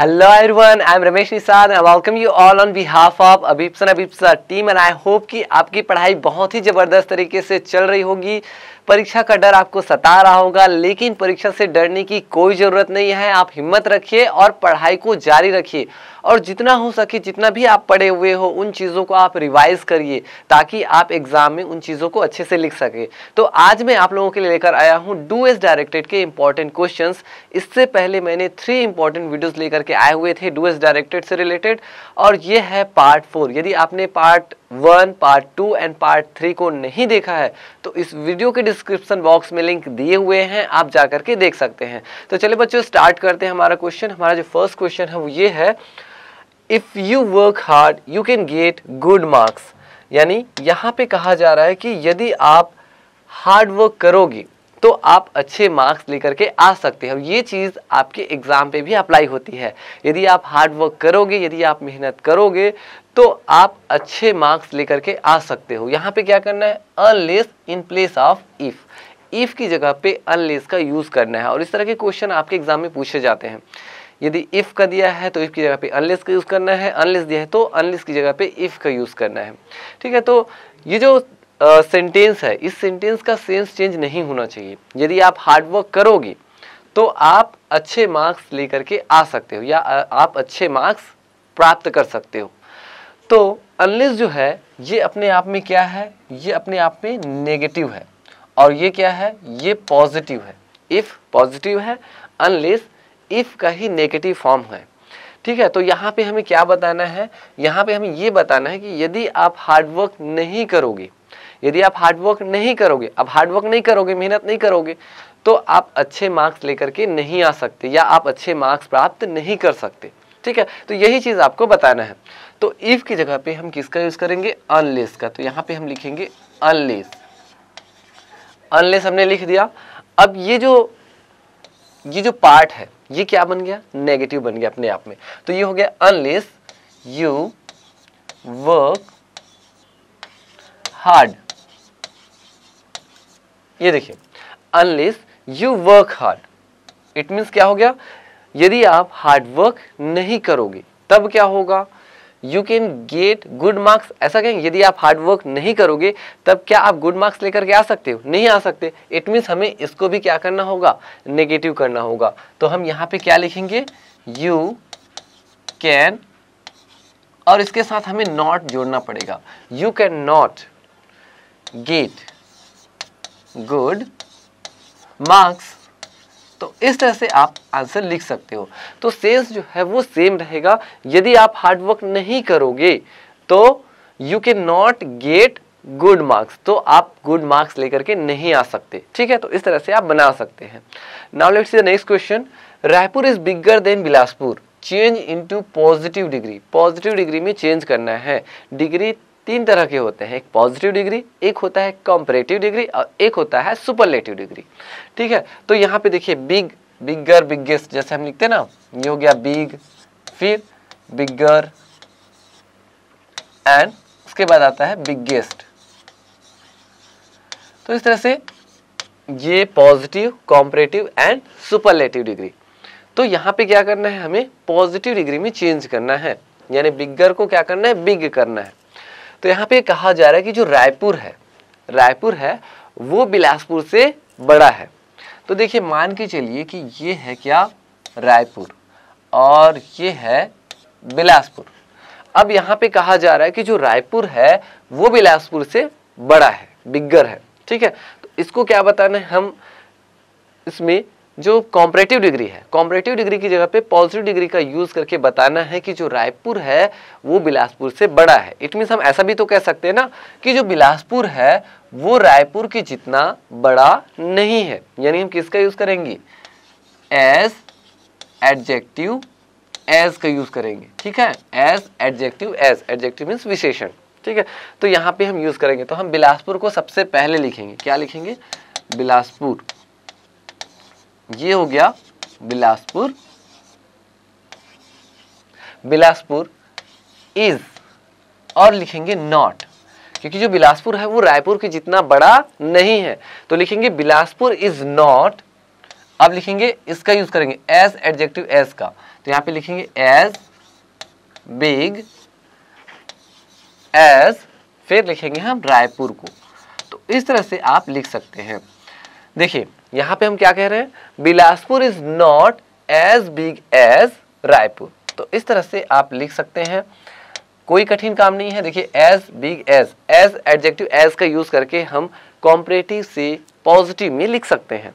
Hello everyone I am Ramesh Nishad I welcome you all on behalf of of Abhipsan team and I hope कि आपकी पढ़ाई बहुत ही ज़बरदस्त तरीके से चल रही होगी परीक्षा का डर आपको सता रहा होगा लेकिन परीक्षा से डरने की कोई ज़रूरत नहीं है आप हिम्मत रखिए और पढ़ाई को जारी रखिए और जितना हो सके जितना भी आप पढ़े हुए हो उन चीज़ों को आप रिवाइज करिए ताकि आप एग्जाम में उन चीज़ों को अच्छे से लिख सके तो आज मैं आप लोगों के लिए लेकर आया हूँ डू एस डायरेक्टेड के इंपॉर्टेंट क्वेश्चन इससे पहले मैंने थ्री इंपॉर्टेंट वीडियोज लेकर के आए हुए थे डू एस डायरेक्टेड से रिलेटेड और ये है पार्ट फोर यदि आपने part one part two and part three को नहीं देखा है तो इस वीडियो के डिस्क्रिप्शन बॉक्स में लिंक दिए हुए हैं आप जा करके देख सकते हैं तो चलिए बच्चों स्टार्ट करते हैं हमारा क्वेश्चन हमारा जो फर्स्ट क्वेश्चन है वो ये है if you work hard you can get good marks यानी यहाँ पे कहा जा रहा है कि यदि आप हार्ड वर्क करोगे तो आप अच्छे मार्क्स लेकर के आ सकते हो ये चीज़ आपके एग्ज़ाम पे भी अप्लाई होती है यदि आप हार्ड वर्क करोगे यदि आप मेहनत करोगे तो आप अच्छे मार्क्स लेकर के आ सकते हो यहाँ पे क्या करना है unless in place of if if की जगह पे अनलेस का यूज़ करना है और इस तरह के क्वेश्चन आपके एग्ज़ाम में पूछे जाते हैं यदि इफ़ का दिया है तो इफ़ की जगह पे अनलेस का यूज़ करना है अनलेस दिया है तो अनलेस की जगह पे इफ़ का यूज़ करना है ठीक है तो ये जो सेंटेंस uh, है इस सेंटेंस का सेंस चेंज नहीं होना चाहिए यदि आप हार्डवर्क करोगे तो आप अच्छे मार्क्स लेकर के आ सकते हो या आप अच्छे मार्क्स प्राप्त कर सकते हो तो अनलेस जो है ये अपने आप में क्या है ये अपने आप में नेगेटिव है और ये क्या है ये पॉजिटिव है इफ़ पॉजिटिव है अनलेस इफ़ का ही नेगेटिव फॉर्म है ठीक है तो यहाँ पे हमें क्या बताना है यहाँ पे हमें ये बताना है कि यदि आप हार्डवर्क नहीं करोगे यदि आप हार्डवर्क नहीं करोगे अब हार्डवर्क नहीं करोगे मेहनत नहीं करोगे तो आप अच्छे मार्क्स लेकर के नहीं आ सकते या आप अच्छे मार्क्स प्राप्त नहीं कर सकते ठीक है तो यही चीज़ आपको बताना है तो इफ़ की जगह पे हम किसका यूज़ करेंगे अनलेस का तो यहाँ पे हम लिखेंगे अनलेस अनलेस हमने लिख दिया अब ये जो ये जो पार्ट है ये क्या बन गया नेगेटिव बन गया अपने आप में तो ये हो गया अनलेस यू वर्क हार्ड ये देखिए unless you work hard it means क्या हो गया यदि आप हार्ड वर्क नहीं करोगे तब क्या होगा you can get good marks ऐसा कहें यदि आप हार्डवर्क नहीं करोगे तब क्या आप गुड मार्क्स लेकर के आ सकते हो नहीं आ सकते इट मीन्स हमें इसको भी क्या करना होगा नेगेटिव करना होगा तो हम यहाँ पे क्या लिखेंगे यू कैन और इसके साथ हमें नॉट जोड़ना पड़ेगा you can not get good marks तो इस तरह से आप आंसर लिख सकते हो तो सेल्स जो है वो सेम रहेगा यदि आप हार्डवर्क नहीं करोगे तो you can not get good marks तो आप गुड मार्क्स लेकर के नहीं आ सकते ठीक है तो इस तरह से आप बना सकते हैं now let's see the next question Raipur is bigger than Bilaspur change into positive degree positive degree में चेंज करना है डिग्री तीन तरह के होते हैं एक पॉजिटिव डिग्री एक होता है कॉम्परेटिव डिग्री और एक होता है सुपरलेटिव डिग्री ठीक है तो यहाँ पे देखिए बिग बिगर बिगेस्ट जैसे हम लिखते हैं ना ये हो गया बिग फिर बिगर एंड उसके बाद आता है बिगेस्ट तो इस तरह से ये positive comparative and superlative degree तो यहाँ पे क्या करना है हमें पॉजिटिव डिग्री में चेंज करना है यानी बिगर को क्या करना है बिग करना है तो यहाँ पे कहा जा रहा है कि जो रायपुर है रायपुर है वो बिलासपुर से बड़ा है तो देखिए मान के चलिए कि ये है क्या रायपुर और ये है बिलासपुर अब यहाँ पे कहा जा रहा है कि जो रायपुर है वो बिलासपुर से बड़ा है बिग्गर है ठीक है तो इसको क्या बताना है हम इसमें जो कॉम्परेटिव डिग्री है कॉम्परेटिव डिग्री की जगह पे पॉजिटिव डिग्री का यूज़ करके बताना है कि जो रायपुर है वो बिलासपुर से बड़ा है इट मीन्स हम ऐसा भी तो कह सकते हैं ना कि जो बिलासपुर है वो रायपुर की जितना बड़ा नहीं है यानी हम किसका यूज़ करेंगे एज एडजेक्टिव एज का यूज़ करेंगे ठीक है as adjective as adjective means विशेषण ठीक है तो यहाँ पे हम यूज़ करेंगे तो हम बिलासपुर को सबसे पहले लिखेंगे क्या लिखेंगे बिलासपुर ये हो गया बिलासपुर बिलासपुर इज और लिखेंगे नॉट क्योंकि जो बिलासपुर है वो रायपुर के जितना बड़ा नहीं है तो लिखेंगे बिलासपुर इज नॉट अब लिखेंगे इसका यूज करेंगे एज एडजेक्टिव एज का तो यहां पे लिखेंगे एज बिग एज फिर लिखेंगे हम रायपुर को तो इस तरह से आप लिख सकते हैं देखिए यहां पे हम क्या कह रहे हैं Bilaspur is not as big as Raipur तो इस तरह से आप लिख सकते हैं कोई कठिन काम नहीं है देखिए as big as as adjective as का यूज करके हम कॉम्परेटिव से पॉजिटिव में लिख सकते हैं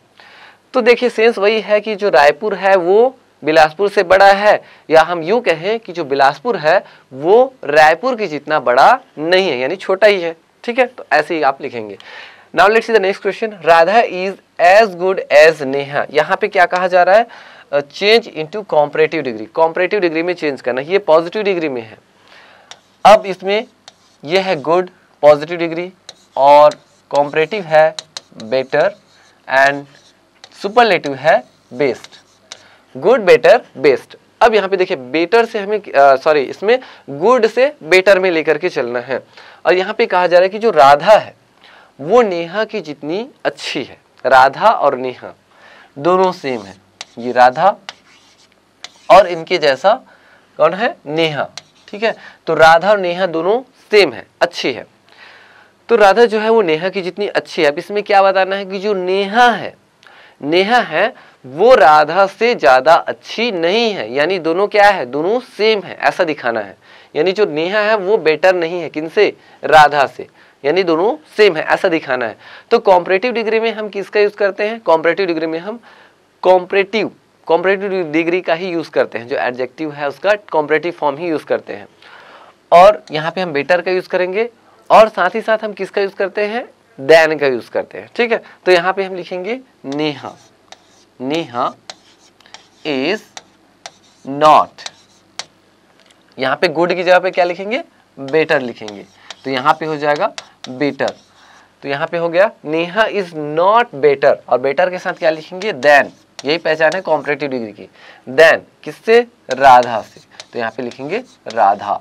तो देखिए सेंस वही है कि जो रायपुर है वो बिलासपुर से बड़ा है या हम यूं कहें कि जो बिलासपुर है वो रायपुर के जितना बड़ा नहीं है यानी छोटा ही है ठीक है तो ऐसे ही आप लिखेंगे now let's see the next question Radha is as good as Neha यहाँ पे क्या कहा जा रहा है change into comparative degree comparative degree में चेंज करना ये पॉजिटिव डिग्री में है अब इसमें यह है गुड पॉजिटिव डिग्री और कॉम्परेटिव है बेटर एंड सुपरलेटिव है बेस्ट गुड बेटर बेस्ट अब यहाँ पे देखिए बेटर से हमें सॉरी इसमें गुड से बेटर में लेकर के चलना है और यहाँ पे कहा जा रहा है कि जो राधा है वो नेहा की जितनी अच्छी है राधा और नेहा दोनों सेम है ये राधा और इनके जैसा कौन है नेहा ठीक है तो राधा और नेहा दोनों सेम है अच्छी है तो राधा जो है वो नेहा की जितनी अच्छी है अब इसमें क्या बताना है कि जो नेहा है नेहा है वो राधा से ज़्यादा अच्छी नहीं है यानी दोनों क्या है दोनों सेम है ऐसा दिखाना है यानी जो नेहा है वो बेटर नहीं है किनसे राधा से यानी दोनों सेम है ऐसा दिखाना है तो कॉम्परेटिव डिग्री में हम किसका यूज़ करते हैं कॉम्परेटिव डिग्री में हम कॉम्परेटिव कॉम्परेटिव डिग्री का ही यूज़ करते हैं जो एडजेक्टिव है उसका कॉम्परेटिव फॉर्म ही यूज़ करते हैं और यहाँ पे हम बेटर का यूज़ करेंगे और साथ ही साथ हम किसका यूज़ करते हैं दैन का यूज़ करते हैं ठीक है तो यहाँ पे हम लिखेंगे नेहा नेहा इज नॉट यहाँ पे गुड की जगह पे क्या लिखेंगे बेटर लिखेंगे तो यहाँ पे हो जाएगा बेटर तो यहाँ पे हो गया नेहा इज नॉट बेटर और बेटर के साथ क्या लिखेंगे देन यही पहचान है कॉम्परेटिव डिग्री की देन किससे राधा से तो यहाँ पे लिखेंगे राधा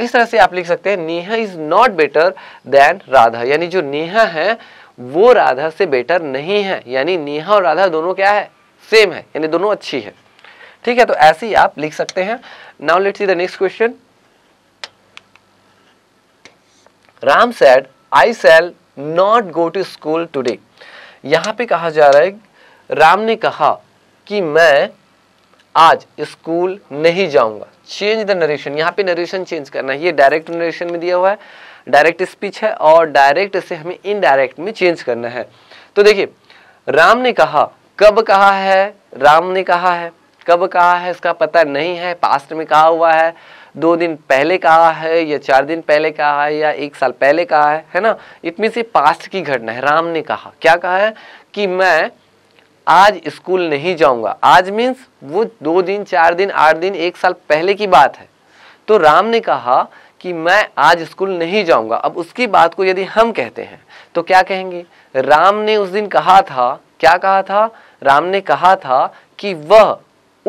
इस तरह से आप लिख सकते हैं Neha is not better than Radha यानी जो नेहा है वो राधा से बेटर नहीं है यानी नेहा और राधा दोनों क्या है सेम है यानी दोनों अच्छी है ठीक है तो ऐसे ही आप लिख सकते हैं now let's see the next question Ram said I shall not go to school today यहाँ पे कहा जा रहा है राम ने कहा कि मैं आज स्कूल नहीं जाऊंगा चेंज द नरेशन यहाँ पे नरेशन चेंज करना है ये डायरेक्ट नरेशन में दिया हुआ है डायरेक्ट स्पीच है और डायरेक्ट से हमें इनडायरेक्ट में चेंज करना है तो देखिए राम ने कहा कब कहा है राम ने कहा है कब कहा है इसका पता नहीं है पास्ट में कहा हुआ है दो दिन पहले कहा है या चार दिन पहले कहा है या एक साल पहले कहा है है ना इतनी सी पास्ट की घटना है राम ने कहा क्या कहा है कि मैं आज स्कूल नहीं जाऊंगा आज मीन्स वो दो दिन चार दिन आठ दिन एक साल पहले की बात है तो राम ने कहा कि मैं आज स्कूल नहीं जाऊंगा अब उसकी बात को यदि हम कहते हैं तो क्या कहेंगे राम ने उस दिन कहा था क्या कहा था राम ने कहा था कि वह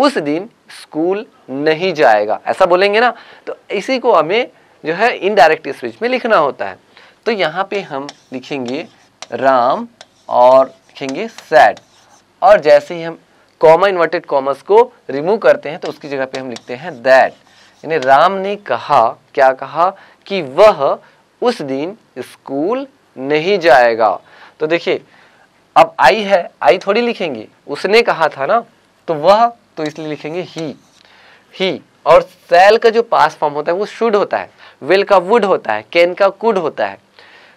उस दिन स्कूल नहीं जाएगा ऐसा बोलेंगे ना तो इसी को हमें जो है इनडायरेक्ट स्पीच में लिखना होता है तो यहाँ पे हम लिखेंगे राम और लिखेंगे सैड और जैसे ही हम कॉमा इन्वर्टेड कॉमर्स को रिमूव करते हैं तो उसकी जगह पे हम लिखते हैं दैट यानी राम ने कहा क्या कहा कि वह उस दिन स्कूल नहीं जाएगा तो देखिए अब आई है आई थोड़ी लिखेंगे उसने कहा था ना तो वह तो इसलिए लिखेंगे ही ही और सेल का जो पास फॉर्म होता है वो शुड होता है विल का वुड होता है कैन का कुड होता है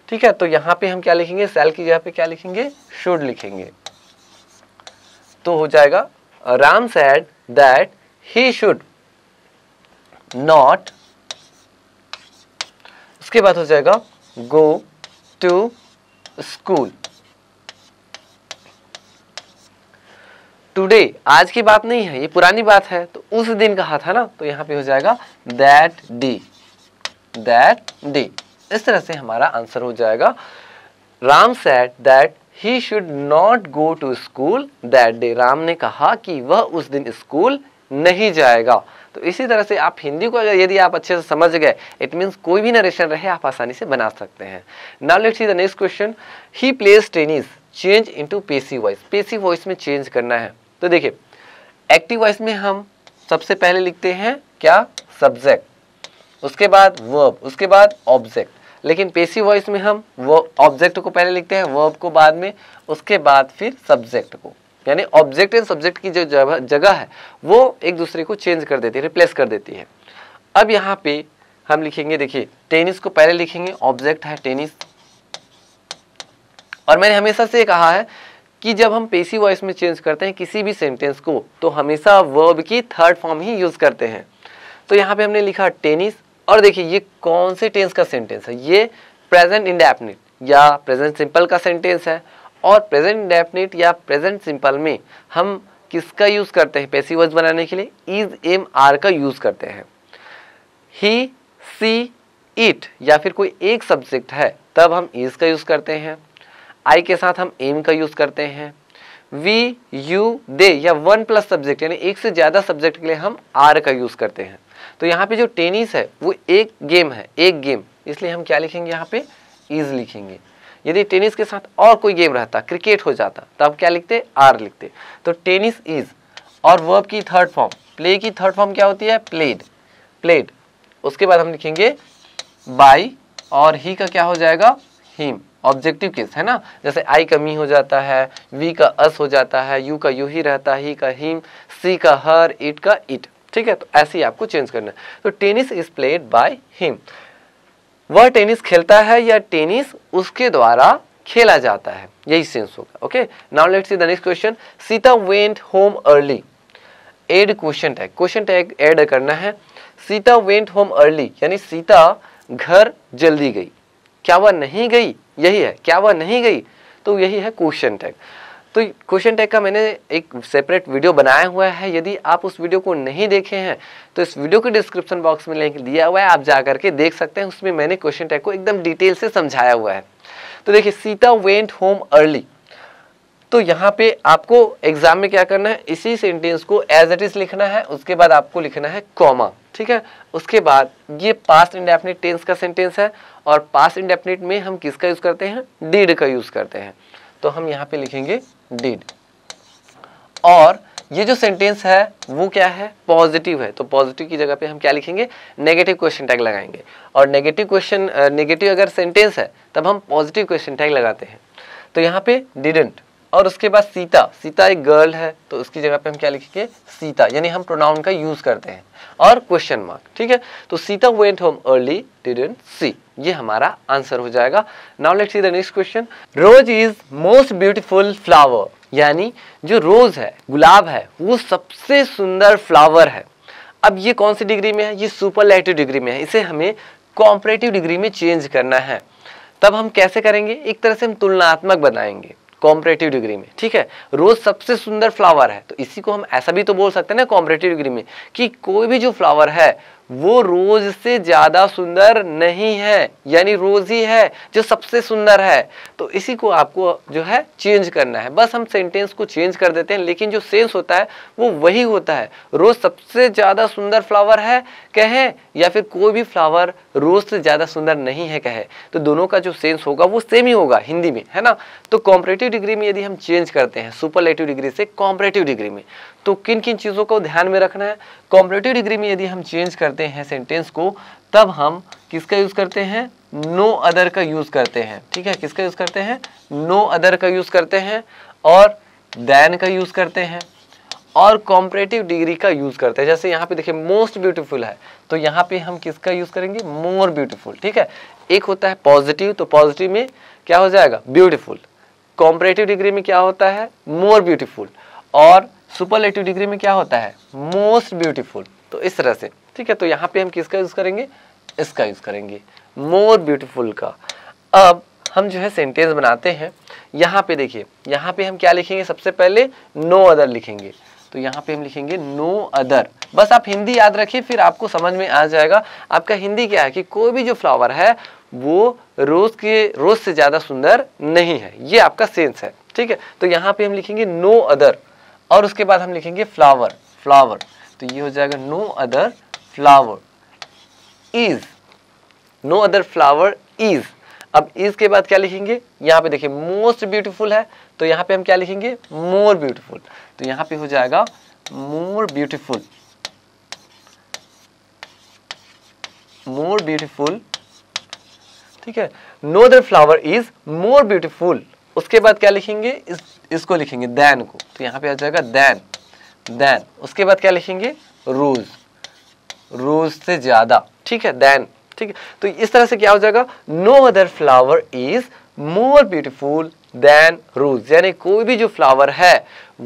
ठीक है तो यहाँ पे हम क्या लिखेंगे सेल की जगह पे क्या लिखेंगे शुड लिखेंगे तो हो जाएगा Ram said that he should not उसके बाद हो जाएगा गो टू स्कूल टुडे आज की बात नहीं है ये पुरानी बात है तो उस दिन कहा था ना तो यहाँ पे हो जाएगा दैट डी दैट डी इस तरह से हमारा आंसर हो जाएगा Ram said that he should not go to school that day Ram ने कहा कि वह उस दिन स्कूल नहीं जाएगा तो इसी तरह से आप हिंदी को अगर यदि आप अच्छे से समझ गए इट मीन्स कोई भी नरेशन रहे आप आसानी से बना सकते हैं now let's see the next question he plays tennis change into passive voice passive voice में चेंज करना है तो देखिए एक्टिव वॉइस में हम सबसे पहले लिखते हैं क्या सब्जेक्ट उसके बाद वर्ब उसके बाद ऑब्जेक्ट लेकिन पेसिव वॉइस में हम वो ऑब्जेक्ट को पहले लिखते हैं वर्ब को बाद में उसके बाद फिर सब्जेक्ट को यानी ऑब्जेक्ट एंड सब्जेक्ट की जो जगह है वो एक दूसरे को चेंज कर देती है रिप्लेस कर देती है अब यहाँ पे हम लिखेंगे देखिए टेनिस को पहले लिखेंगे ऑब्जेक्ट है टेनिस और मैंने हमेशा से कहा है कि जब हम पेशी वॉइस में चेंज करते हैं किसी भी सेंटेंस को तो हमेशा वर्ब की थर्ड फॉर्म ही यूज़ करते हैं तो यहाँ पे हमने लिखा टेनिस और देखिए ये कौन से टेंस का सेंटेंस है ये प्रेजेंट इंडेफिनिट या प्रेजेंट सिंपल का सेंटेंस है और प्रेजेंट इंडेफिनिट या प्रेजेंट सिंपल में हम किसका यूज़ करते हैं पेशी वॉइस बनाने के लिए इज एम आर का यूज़ करते हैं ही सी इट या फिर कोई एक सब्जेक्ट है तब हम इज का यूज़ करते हैं आई के साथ हम एम का यूज़ करते हैं वी यू दे या वन प्लस सब्जेक्ट यानी एक से ज़्यादा सब्जेक्ट के लिए हम आर का यूज़ करते हैं तो यहाँ पे जो टेनिस है वो एक गेम है एक गेम इसलिए हम क्या लिखेंगे यहाँ पे इज लिखेंगे यदि टेनिस के साथ और कोई गेम रहता क्रिकेट हो जाता तो आप क्या लिखते आर लिखते तो टेनिस इज और वर्ब की थर्ड फॉर्म प्ले की थर्ड फॉर्म क्या होती है प्लेड प्लेड उसके बाद हम लिखेंगे बाई और ही का क्या हो जाएगा हिम ऑब्जेक्टिव केस है ना जैसे आई का मी हो जाता है वी का अस हो जाता है यू का यू ही रहता है ही का हिम सी का हर इट का इट ठीक है तो ऐसे ही आपको चेंज करना है तो tennis is played by him वह टेनिस खेलता है या टेनिस उसके द्वारा खेला जाता है यही सेंस होगा okay now let see the next question Sita went home early add question tag question tag add करना है सीता वेंट होम अर्ली यानी सीता घर जल्दी गई क्या वह नहीं गई यही है क्या वह नहीं गई तो यही है क्वेश्चन टैग तो क्वेश्चन टैग का मैंने एक सेपरेट वीडियो बनाया हुआ है यदि आप उस वीडियो को नहीं देखे हैं तो इस वीडियो के डिस्क्रिप्शन बॉक्स में लिंक दिया हुआ है आप जा करके देख सकते हैं उसमें मैंने क्वेश्चन टैग को एकदम डिटेल से समझाया हुआ है तो देखिए सीता वेंट होम अर्ली तो यहाँ पे आपको एग्जाम में क्या करना है इसी सेंटेंस को एज इट इज लिखना है उसके बाद आपको लिखना है कॉमा ठीक है उसके बाद ये पास्ट इंडेफिनिट टेंस का सेंटेंस है और पास्ट इंडेफिनिट में हम किसका यूज़ करते हैं डीड का यूज़ करते हैं तो हम यहाँ पे लिखेंगे डीड और ये जो सेंटेंस है वो क्या है पॉजिटिव है तो पॉजिटिव की जगह पे हम क्या लिखेंगे नेगेटिव क्वेश्चन टैग लगाएंगे और नेगेटिव क्वेश्चन नेगेटिव अगर सेंटेंस है तब हम पॉजिटिव क्वेश्चन टैग लगाते हैं तो यहाँ पे डिडेंट और उसके बाद सीता सीता एक गर्ल है तो उसकी जगह पे हम क्या लिखेंगे सीता यानी हम प्रोनाउन का यूज करते हैं और क्वेश्चन मार्क ठीक है तो Sita went home early didn't she ये हमारा आंसर हो जाएगा now let see the next question rose is most beautiful flower यानी जो रोज है गुलाब है वो सबसे सुंदर फ्लावर है अब ये कौन सी डिग्री में है ये सुपरलेटिव डिग्री में है इसे हमें कॉम्परेटिव डिग्री में चेंज करना है तब हम कैसे करेंगे एक तरह से हम तुलनात्मक बनाएंगे कॉम्परेटिव डिग्री में ठीक है रोज सबसे सुंदर फ्लावर है तो इसी को हम ऐसा भी तो बोल सकते हैं ना कॉम्परेटिव डिग्री में कि कोई भी जो फ्लावर है वो रोज से ज्यादा सुंदर नहीं है यानी रोज ही है जो सबसे सुंदर है तो इसी को आपको जो है चेंज करना है बस हम सेंटेंस को चेंज कर देते हैं लेकिन जो सेंस होता है वो वही होता है रोज सबसे ज्यादा सुंदर फ्लावर है कहें या फिर कोई भी फ्लावर रोज से ज्यादा सुंदर नहीं है कहे तो दोनों का जो सेंस होगा वो सेम ही होगा हिंदी में है ना तो कॉम्परेटिव डिग्री में यदि हम चेंज करते हैं सुपरलेटिव डिग्री से कॉम्परेटिव डिग्री में तो किन किन चीज़ों को ध्यान में रखना है कॉम्परेटिव डिग्री में यदि हम चेंज करते हैं सेंटेंस को तब हम किसका यूज़ करते हैं नो अदर का यूज़ करते हैं ठीक है किसका यूज़ करते हैं नो अदर का यूज़ करते हैं और दैन का यूज़ करते हैं और कॉम्परेटिव डिग्री का यूज़ करते हैं जैसे यहाँ पे देखिए मोस्ट ब्यूटीफुल है तो यहाँ पे हम किसका यूज़ करेंगे मोर ब्यूटीफुल ठीक है एक होता है पॉजिटिव तो पॉजिटिव में क्या हो जाएगा ब्यूटीफुल कॉम्परेटिव डिग्री में क्या होता है मोर ब्यूटीफुल और सुपरलेटिव डिग्री में क्या होता है मोस्ट ब्यूटीफुल तो इस तरह से ठीक है तो यहाँ पे हम किसका यूज़ करेंगे इसका यूज़ करेंगे मोर ब्यूटीफुल का अब हम जो है सेंटेंस बनाते हैं यहाँ पे देखिए यहाँ पे हम क्या लिखेंगे सबसे पहले नो अदर लिखेंगे तो यहाँ पे हम लिखेंगे नो अदर बस आप हिंदी याद रखिए फिर आपको समझ में आ जाएगा आपका हिंदी क्या है कि कोई भी जो फ्लावर है वो रोज़ के रोज़ से ज़्यादा सुंदर नहीं है ये आपका सेंस है ठीक है तो यहाँ पे हम लिखेंगे नो अदर और उसके बाद हम लिखेंगे फ्लावर फ्लावर तो ये हो जाएगा no other flower is no other flower is अब इज के बाद क्या लिखेंगे यहां पे देखिए मोस्ट ब्यूटीफुल है तो यहां पे हम क्या लिखेंगे मोर ब्यूटीफुल तो यहां पे हो जाएगा मोर ब्यूटीफुल मोर ब्यूटीफुल ठीक है no other flower is more beautiful उसके बाद क्या लिखेंगे इस इसको लिखेंगे दैन को तो यहाँ पे आ जाएगा दैन दैन उसके बाद क्या लिखेंगे रोज रोज से ज़्यादा ठीक है दैन ठीक है तो इस तरह से क्या हो जाएगा no other flower is more beautiful than rose यानी कोई भी जो फ्लावर है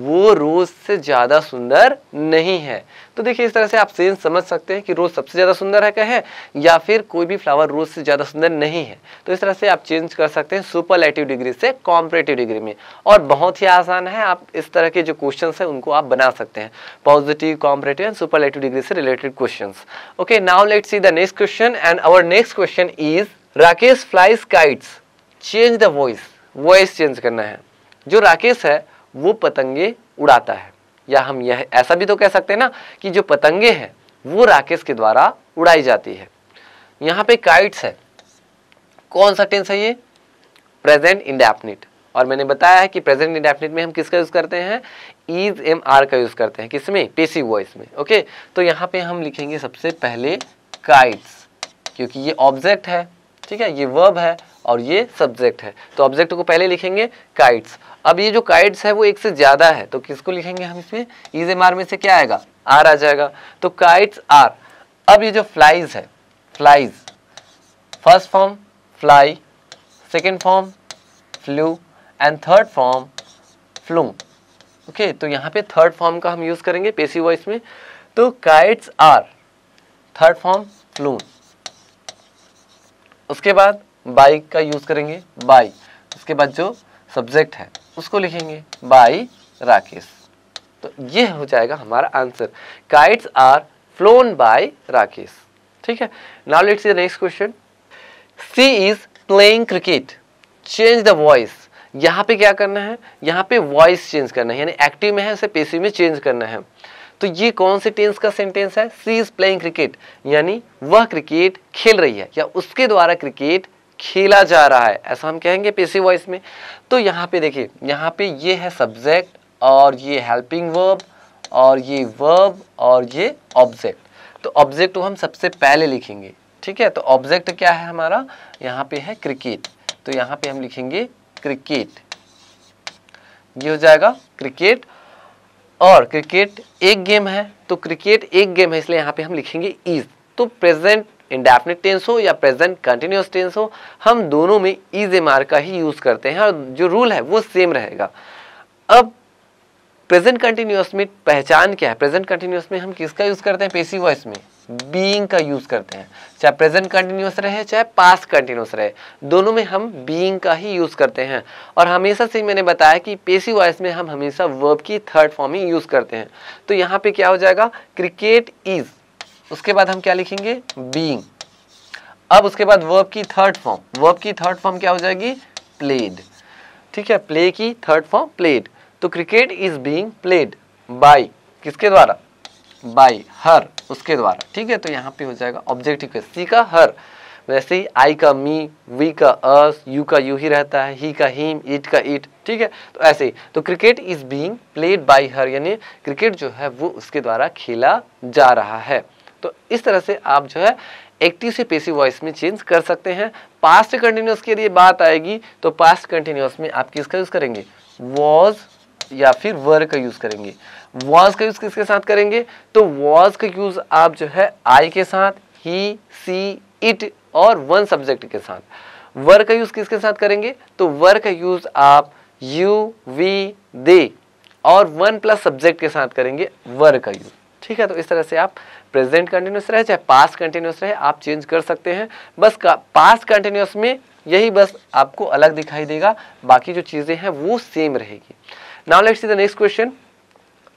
वो रोज से ज़्यादा सुंदर नहीं है तो देखिए इस तरह से आप सेंस समझ सकते हैं कि रोज़ सबसे ज़्यादा सुंदर है कहें या फिर कोई भी फ्लावर रोज़ से ज़्यादा सुंदर नहीं है तो इस तरह से आप चेंज कर सकते हैं सुपर लेटिव डिग्री से कॉम्परेटिव डिग्री में और बहुत ही आसान है आप इस तरह के जो क्वेश्चन है उनको आप बना सकते हैं positive comparative and superlative degree से related question okay now let see the next question and our next question is Rakesh flies kites change the voice voice change करना है जो राकेश है वो पतंगे उड़ाता है या हम यह ऐसा भी तो कह सकते हैं ना कि जो पतंगे हैं वो राकेश के द्वारा उड़ाई जाती है यहाँ पे काइट्स है कौन सा टेंस है ये प्रेजेंट इंडेफिनिट और मैंने बताया है कि प्रेजेंट इंडेफिनिट में हम किसका यूज़ करते हैं इज एम आर का यूज़ करते हैं किसमें पेसी वॉइस में ओके तो यहाँ पे हम लिखेंगे सबसे पहले काइट्स क्योंकि ये ऑब्जेक्ट है ठीक है ये वर्ब है और ये सब्जेक्ट है तो ऑब्जेक्ट को पहले लिखेंगे काइट्स अब ये जो काइट्स है वो एक से ज़्यादा है तो किसको लिखेंगे हम इसमें ईज एम आर में से क्या आएगा आर आ जाएगा तो काइट्स आर अब ये जो फ्लाइज है flies first form fly second form flew and third form flew okay तो यहाँ पे थर्ड फॉर्म का हम यूज़ करेंगे पेसी वॉइस में तो kites are third form flown उसके बाद बाई का यूज़ करेंगे बाई उसके बाद जो सब्जेक्ट है उसको लिखेंगे बाई राकेश तो ये हो जाएगा हमारा answer kites are flown by Rakesh ठीक है now let's see next question she is playing cricket change the voice यहां पे क्या करना है यहां पे वॉइस चेंज करना है यानी एक्टिव में है उसे पेसिव में चेंज करना है तो ये कौन से टेंस का सेंटेंस है सी इज प्लेइंग क्रिकेट यानी वह क्रिकेट खेल रही है या उसके द्वारा क्रिकेट खेला जा रहा है ऐसा हम कहेंगे पेसी वॉइस में तो यहाँ पे देखिए यहाँ पे ये है सब्जेक्ट और ये हेल्पिंग वर्ब और ये वर्ब और ये ऑब्जेक्ट तो ऑब्जेक्ट को हम सबसे पहले लिखेंगे ठीक है तो ऑब्जेक्ट क्या है हमारा यहाँ पे है क्रिकेट तो यहाँ पे हम लिखेंगे क्रिकेट ये हो जाएगा क्रिकेट और क्रिकेट एक गेम है तो क्रिकेट एक गेम है इसलिए यहाँ पे हम लिखेंगे इज तो प्रेजेंट इंडेफिनिट टेंस हो या प्रेजेंट कंटिन्यूस टेंस हो हम दोनों में इज एम आर का ही यूज़ करते हैं और जो रूल है वो सेम रहेगा अब प्रेजेंट कंटिन्यूस में पहचान क्या है प्रेजेंट कंटिन्यूस में हम किसका यूज़ करते हैं पेसी वॉइस में बीइंग का यूज़ करते हैं चाहे प्रेजेंट कंटिन्यूस रहे चाहे पास्ट कंटिन्यूस रहे दोनों में हम बीइंग का ही यूज़ करते हैं और हमेशा से मैंने बताया कि पेसी वॉइस में हम हमेशा वर्ब की थर्ड फॉर्म ही यूज़ करते हैं तो यहाँ पे क्या हो जाएगा क्रिकेट इज़ उसके बाद हम क्या लिखेंगे बींग अब उसके बाद वर्ब की थर्ड फॉर्म वर्ब की थर्ड फॉर्म क्या हो जाएगी प्लेड ठीक है प्ले की थर्ड फॉर्म प्लेड तो cricket is being played by किसके द्वारा बाई हर उसके द्वारा ठीक है तो यहाँ पे हो जाएगा ऑब्जेक्टिव केस सी का हर वैसे ही आई का मी वी का अस यू का यू ही रहता है ही का हीम इट का इट ठीक है तो ऐसे ही तो cricket is being played by her यानी क्रिकेट जो है वो उसके द्वारा खेला जा रहा है तो इस तरह से आप जो है एक्टिव से पेसिव वॉइस में चेंज कर सकते हैं पास्ट कंटिन्यूस के लिए बात आएगी तो पास्ट कंटिन्यूस में आप किसका यूज़ करेंगे वॉज या फिर वर का यूज़ करेंगे वॉज का यूज़ किसके साथ करेंगे तो वॉज का यूज़ आप जो है आई के साथ ही सी इट और वन सब्जेक्ट के साथ वर का यूज़ किसके साथ करेंगे तो वर का यूज़ आप यू वी दे और वन प्लस सब्जेक्ट के साथ करेंगे वर का यूज़ ठीक है तो इस तरह से आप प्रेजेंट कंटिन्यूस रहे चाहे पास्ट कंटिन्यूस रहे आप चेंज कर सकते हैं बस का पास्ट कंटिन्यूस में यही बस आपको अलग दिखाई देगा बाकी जो चीज़ें हैं वो सेम रहेगी Now let's see the next question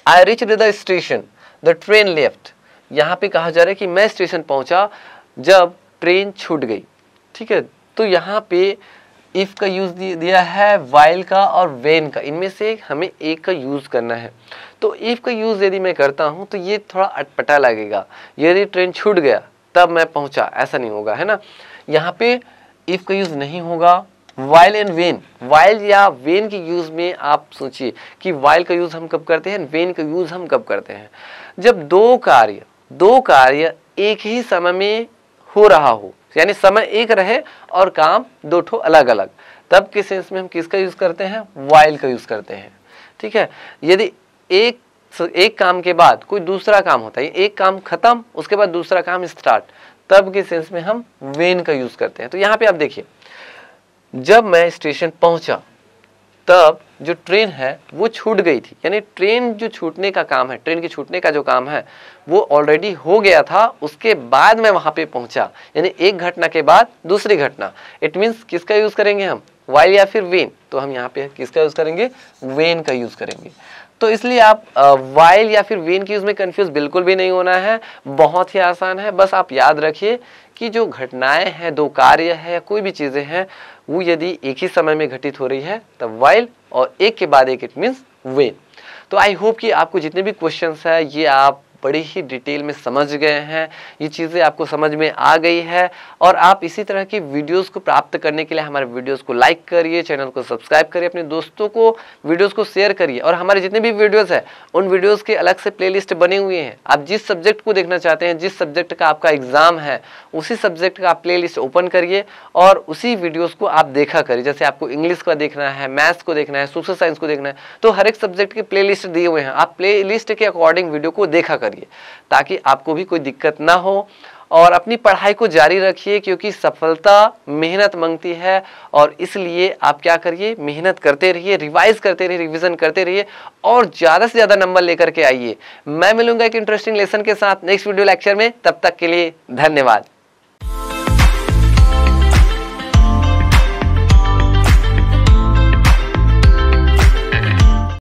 I reached the station. The train left यहाँ पे कहा जा रहा है कि मैं स्टेशन पहुँचा जब ट्रेन छूट गई ठीक है तो यहाँ पे इफ़ का यूज़ दिया है वाइल का और वेन का इनमें से हमें एक का यूज़ करना है तो इफ़ का यूज़ यदि मैं करता हूँ तो ये थोड़ा अटपटा लगेगा यदि ट्रेन छूट गया तब मैं पहुँचा ऐसा नहीं होगा है ना यहाँ पे इफ़ का यूज़ नहीं होगा वाइल एंड वेन वाइल या वेन के यूज़ में आप सोचिए कि वाइल का यूज़ हम कब करते हैं वेन का यूज़ हम कब करते हैं जब दो कार्य दो कार्य एक ही समय में हो रहा हो यानी समय एक रहे और काम दो ठो अलग अलग तब के सेंस में हम किसका यूज़ करते हैं वाइल का यूज़ करते हैं ठीक है यदि एक एक काम के बाद कोई दूसरा काम होता है एक काम खत्म उसके बाद दूसरा काम स्टार्ट तब के सेंस में हम वेन का यूज़ करते हैं तो यहाँ पे आप देखिए जब मैं स्टेशन पहुंचा तब जो ट्रेन है वो छूट गई थी यानी ट्रेन जो छूटने का काम है ट्रेन के छूटने का जो काम है वो ऑलरेडी हो गया था उसके बाद मैं वहां पे पहुंचा यानी एक घटना के बाद दूसरी घटना इट मीन्स किसका यूज़ करेंगे हम वाइल या फिर वेन तो हम यहाँ पे किसका यूज़ करेंगे वेन का यूज़ करेंगे तो इसलिए आप वाइल या फिर वेन की यूज़ में कन्फ्यूज़ बिल्कुल भी नहीं होना है बहुत ही आसान है बस आप याद रखिए कि जो घटनाएं हैं दो कार्य है कोई भी चीज़ें हैं वो यदि एक ही समय में घटित हो रही है तब वाइल और एक के बाद एक इट मीन्स वेन तो आई होप कि आपको जितने भी क्वेश्चन है ये आप बड़ी ही डिटेल में समझ गए हैं ये चीज़ें आपको समझ में आ गई है और आप इसी तरह की वीडियोस को प्राप्त करने के लिए हमारे वीडियोस को लाइक करिए चैनल को सब्सक्राइब करिए अपने दोस्तों को वीडियोस को शेयर करिए और हमारे जितने भी वीडियोस हैं उन वीडियोस के अलग से प्लेलिस्ट बने हुए हैं आप जिस सब्जेक्ट को देखना चाहते हैं जिस सब्जेक्ट का आपका एग्ज़ाम है उसी सब्जेक्ट का आप लिस्ट ओपन करिए और उसी वीडियोज को आप देखा करिए जैसे आपको इंग्लिश का देखना है मैथ्स को देखना है सोशल साइंस को देखना है तो हर एक सब्जेक्ट के प्ले दिए हुए हैं आप प्ले के अकॉर्डिंग वीडियो को देखा करिए ताकि आपको भी कोई दिक्कत ना हो और अपनी पढ़ाई को जारी रखिए क्योंकि सफलता मेहनत मांगती है और इसलिए आप क्या करिए मेहनत करते रहिए रिवाइज करते रहिए रिवीजन करते रहिए और ज़्यादा से ज़्यादा नंबर लेकर के आइए मैं मिलूंगा एक इंटरेस्टिंग लेसन के साथ नेक्स्ट वीडियो लेक्चर में तब तक के लिए धन्यवाद